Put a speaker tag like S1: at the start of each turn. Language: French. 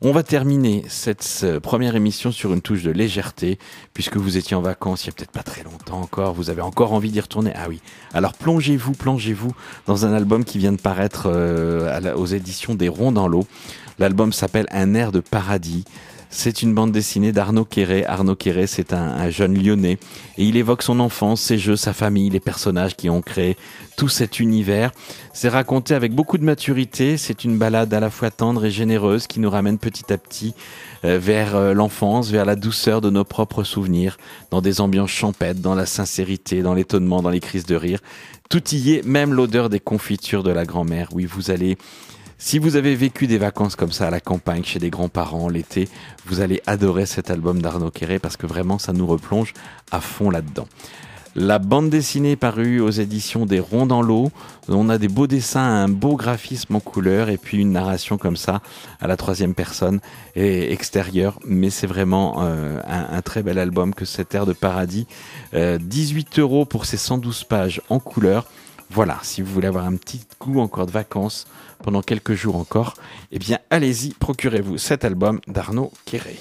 S1: On va terminer cette première émission sur une touche de légèreté, puisque vous étiez en vacances il n'y a peut-être pas très longtemps encore, vous avez encore envie d'y retourner. Ah oui, alors plongez-vous, plongez-vous dans un album qui vient de paraître euh, aux éditions des Ronds dans l'eau. L'album s'appelle Un air de paradis. C'est une bande dessinée d'Arnaud Quéré. Arnaud Quéré, c'est un, jeune lyonnais. Et il évoque son enfance, ses jeux, sa famille, les personnages qui ont créé tout cet univers. C'est raconté avec beaucoup de maturité. C'est une balade à la fois tendre et généreuse qui nous ramène petit à petit euh, vers euh, l'enfance, vers la douceur de nos propres souvenirs, dans des ambiances champêtres, dans la sincérité, dans l'étonnement, dans les crises de rire. Tout y est, même l'odeur des confitures de la grand-mère. Oui, vous allez si vous avez vécu des vacances comme ça à la campagne, chez des grands-parents, l'été, vous allez adorer cet album d'Arnaud Quéré parce que vraiment ça nous replonge à fond là-dedans. La bande dessinée parue aux éditions des Ronds dans l'eau. On a des beaux dessins, un beau graphisme en couleur et puis une narration comme ça à la troisième personne et extérieure. Mais c'est vraiment euh, un, très bel album que cette air de paradis. 18 euh, euros pour ces 112 pages en couleur. Voilà, si vous voulez avoir un petit goût encore de vacances pendant quelques jours encore, eh bien allez-y, procurez-vous cet album d'Arnaud Quéré.